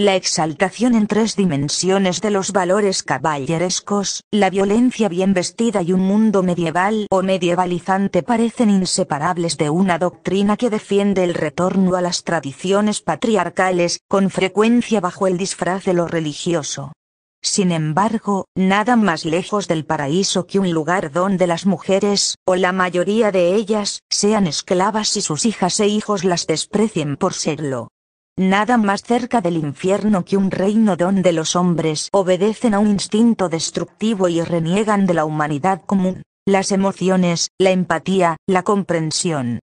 la exaltación en tres dimensiones de los valores caballerescos, la violencia bien vestida y un mundo medieval o medievalizante parecen inseparables de una doctrina que defiende el retorno a las tradiciones patriarcales, con frecuencia bajo el disfraz de lo religioso. Sin embargo, nada más lejos del paraíso que un lugar donde las mujeres, o la mayoría de ellas, sean esclavas y sus hijas e hijos las desprecien por serlo. Nada más cerca del infierno que un reino donde los hombres obedecen a un instinto destructivo y reniegan de la humanidad común, las emociones, la empatía, la comprensión,